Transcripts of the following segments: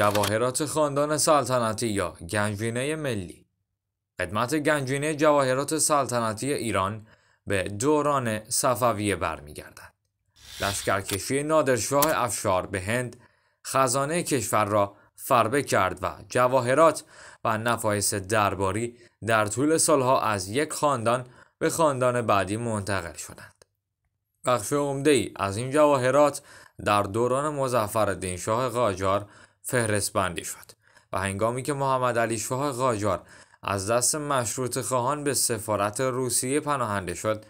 جواهرات خاندان سلطنتی یا گنجینه ملی خدمت گنجینه جواهرات سلطنتی ایران به دوران صفویه برمیگردد لشکرکشی نادرشاه افشار به هند خزانه کشور را فربه کرد و جواهرات و نفایس درباری در طول سالها از یک خاندان به خاندان بعدی منتقل شدند. بخش عمده ای از این جواهرات در دوران مزفر شاه قاجار فهرست بندی شد و هنگامی که محمد علی شاه قاجار از دست مشروط خواهان به سفارت روسیه پناهنده شد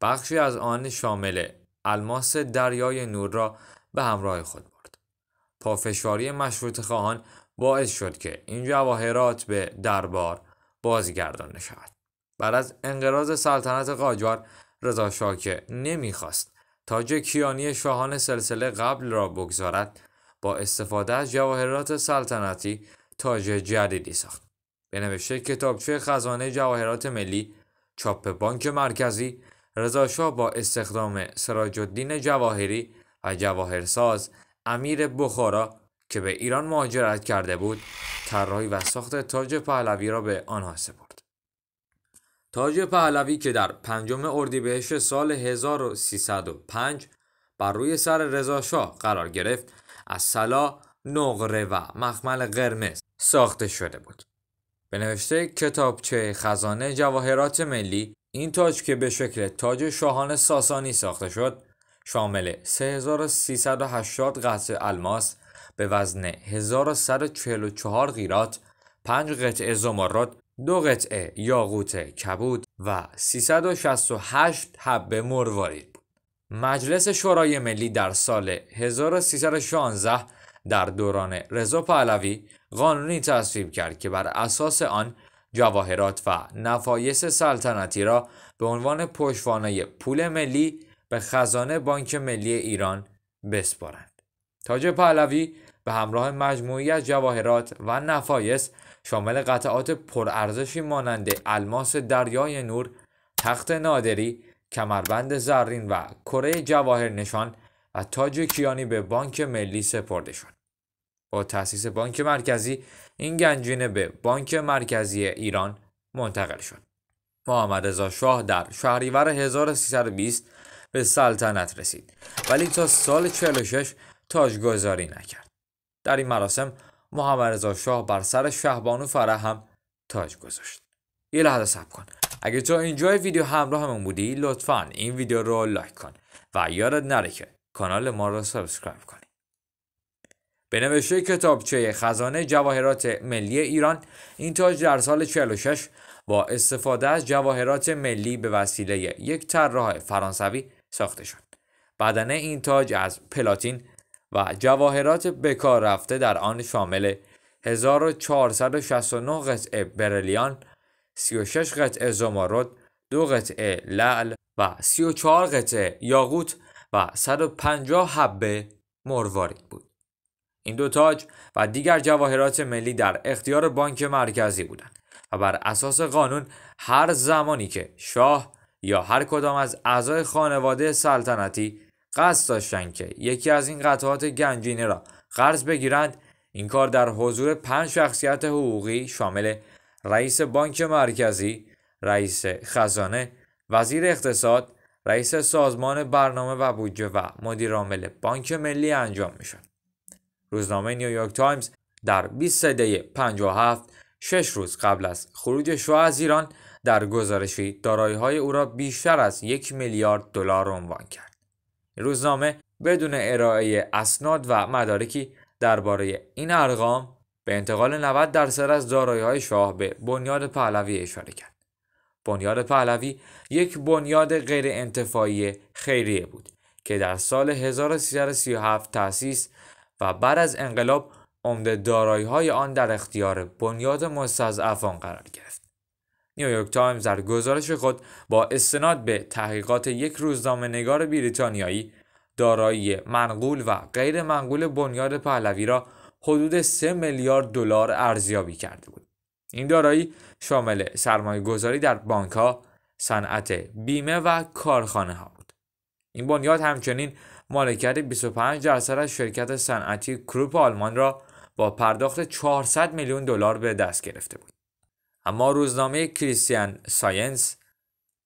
بخشی از آن شامل الماس دریای نور را به همراه خود برد پافشاری مشروط خواهان باعث شد که این جواهرات به دربار بازگردانده شود بعد از انقراض سلطنت قاجار رضا شاه که نمیخواست تاج کیانی شاهان سلسله قبل را بگذارد با استفاده از جواهرات سلطنتی تاج جدیدی ساخت به نوشته کتابچه خزانه جواهرات ملی چاپ بانک مرکزی رضاشاه با استخدام سراج الدین جواهری و جواهرساز امیر بخارا که به ایران مهاجرت کرده بود طراحی و ساخت تاج پهلوی را به آنها سپرد تاج پهلوی که در پنجم اردیبهشت سال 1305 بر روی سر رضاشاه قرار گرفت از سلا نقره و مخمل قرمز ساخته شده بود. به نوشته کتابچه خزانه جواهرات ملی این تاج که به شکل تاج شاهان ساسانی ساخته شد شامل 3380 قطعه الماس به وزن 1144 قیرات، 5 قطعه زمرد، دو قطعه یاقوت کبود و 368 حب مروارید مجلس شورای ملی در سال 1316 در دوران رضا پهلوی قانونی تصویب کرد که بر اساس آن جواهرات و نفایس سلطنتی را به عنوان پشتوانه پول ملی به خزانه بانک ملی ایران بسپارند. تاج پهلوی به همراه مجموعی از جواهرات و نفایس شامل قطعات پرارزشی مانند الماس دریای نور، تخت نادری، کمربند زرین و کره جواهر نشان و تاج کیانی به بانک ملی سپرده شد. با تاسیس بانک مرکزی این گنجینه به بانک مرکزی ایران منتقل شد. محمد رضا شاه در شهریور 1320 به سلطنت رسید ولی تا سال 46 گذاری نکرد. در این مراسم محمد شاه بر سر شهبانو فرح هم تاج گذاشت. یه لحظه صبر کن. اگر تا اینجای ویدیو همراه همون بودی لطفا این ویدیو رو لایک کن و یادت نره که کانال ما رو سابسکرایب کنی به نوشته کتابچه خزانه جواهرات ملی ایران این تاج در سال 46 با استفاده از جواهرات ملی به وسیله یک طراح فرانسوی ساخته شد. بدنه این تاج از پلاتین و جواهرات بکار رفته در آن شامل 1469 قطعه برلیان 36 قطعه زمرد، دو قطعه لعل و 34 قطعه یاقوت و 150 حبه مروارید بود. این دو تاج و دیگر جواهرات ملی در اختیار بانک مرکزی بودند و بر اساس قانون هر زمانی که شاه یا هر کدام از اعضای خانواده سلطنتی قصد داشتند که یکی از این قطعات گنجینه را قرض بگیرند این کار در حضور پنج شخصیت حقوقی شامل رئیس بانک مرکزی، رئیس خزانه، وزیر اقتصاد، رئیس سازمان برنامه و بودجه و مدیرعامل بانک ملی انجام شود. روزنامه نیویورک تایمز در 20 سده 57 شش روز قبل از خروج شو از ایران در گزارشی های او را بیشتر از یک میلیارد دلار عنوان کرد. روزنامه بدون ارائه اسناد و مدارکی درباره این ارقام به انتقال 90 درصد از های شاه به بنیاد پهلوی اشاره کرد. بنیاد پهلوی یک بنیاد غیر انتفاعی خیریه بود که در سال 1337 تأسیس و بعد از انقلاب عمده های آن در اختیار بنیاد مستضعفان قرار گرفت. نیویورک تایمز در گزارش خود با استناد به تحقیقات یک روزنامه نگار بریتانیایی دارایی منقول و غیر منقول بنیاد پهلوی را حدود 3 میلیارد دلار ارزیابی کرده بود. این دارایی شامل سرمایه گذاری در بانک صنعت بیمه و کارخانه ها بود. این بنیاد همچنین مالکیت 25 درصد از شرکت صنعتی کروپ آلمان را با پرداخت 400 میلیون دلار به دست گرفته بود. اما روزنامه کریستیان ساینس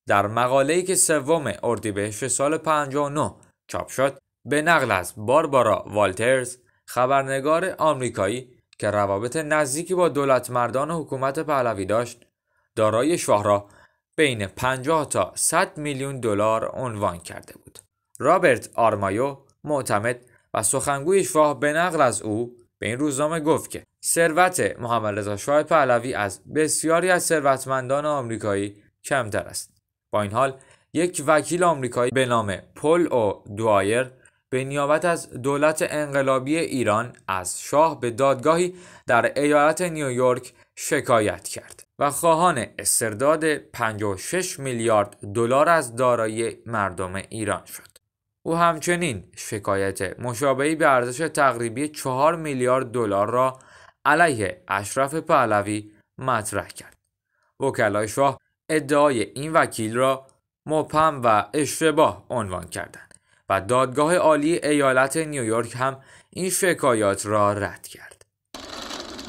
در مقاله‌ای که سوم اردیبهشت سال 59 چاپ شد به نقل از باربارا والترز خبرنگار آمریکایی که روابط نزدیکی با دولت مردان حکومت پهلوی داشت دارای را بین 50 تا 100 میلیون دلار عنوان کرده بود. رابرت آرمایو معتمد و سخنگوی شاه به نقل از او به این روزنامه گفت که ثروت محمد رضا شاه پهلوی از بسیاری از ثروتمندان آمریکایی کمتر است. با این حال یک وکیل آمریکایی به نام پل او دوایر به نیابت از دولت انقلابی ایران از شاه به دادگاهی در ایالت نیویورک شکایت کرد و خواهان استرداد 56 میلیارد دلار از دارایی مردم ایران شد. او همچنین شکایت مشابهی به ارزش تقریبی 4 میلیارد دلار را علیه اشرف پهلوی مطرح کرد. وکلای شاه ادعای این وکیل را مبهم و اشتباه عنوان کردند. و دادگاه عالی ایالت نیویورک هم این شکایات را رد کرد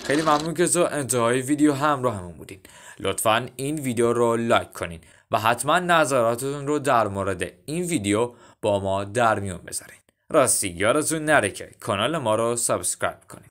خیلی ممنون که تا انتهای ویدیو همراهمون بودین لطفا این ویدیو رو لایک کنین و حتما نظراتتون رو در مورد این ویدیو با ما در میون بذارین راستی یادتون نره که کانال ما رو سابسکرایب کنین